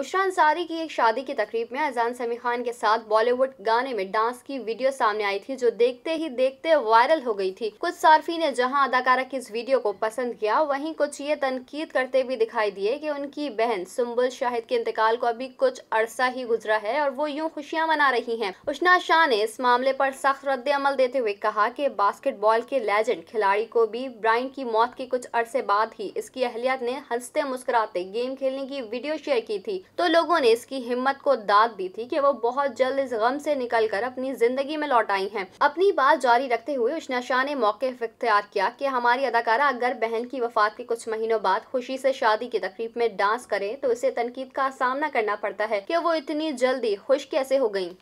बुशरा अंसारी की एक शादी की तकरीब में अजान समी खान के साथ बॉलीवुड गाने में डांस की वीडियो सामने आई थी जो देखते ही देखते वायरल हो गई थी कुछ सार्फी ने जहां अदाकारा की इस वीडियो को पसंद किया वहीं कुछ ये तनकीद करते भी दिखाई दिए कि उनकी बहन सुम्बुल शाहिद के इंतकाल को अभी कुछ अरसा ही गुजरा है और वो यूँ खुशियाँ मना रही है उष्ना शाह ने इस मामले पर सख्त रद्द अमल देते हुए कहा कि बास्केटबॉल के लेजेंड खिलाड़ी को भी ब्राइन की मौत के कुछ अरसे बाद ही इसकी अहलियत ने हंसते मुस्कुराते गेम खेलने की वीडियो शेयर की थी तो लोगों ने इसकी हिम्मत को दाद दी थी कि वो बहुत जल्द इस गम से निकलकर अपनी जिंदगी में लौट आई हैं अपनी बात जारी रखते हुए उष्णा शाह ने मौके इख्तियार किया कि हमारी अदाकारा अगर बहन की वफात के कुछ महीनों बाद खुशी से शादी की तकरीब में डांस करे तो इसे तनकीद का सामना करना पड़ता है की वो इतनी जल्दी खुश कैसे हो गयी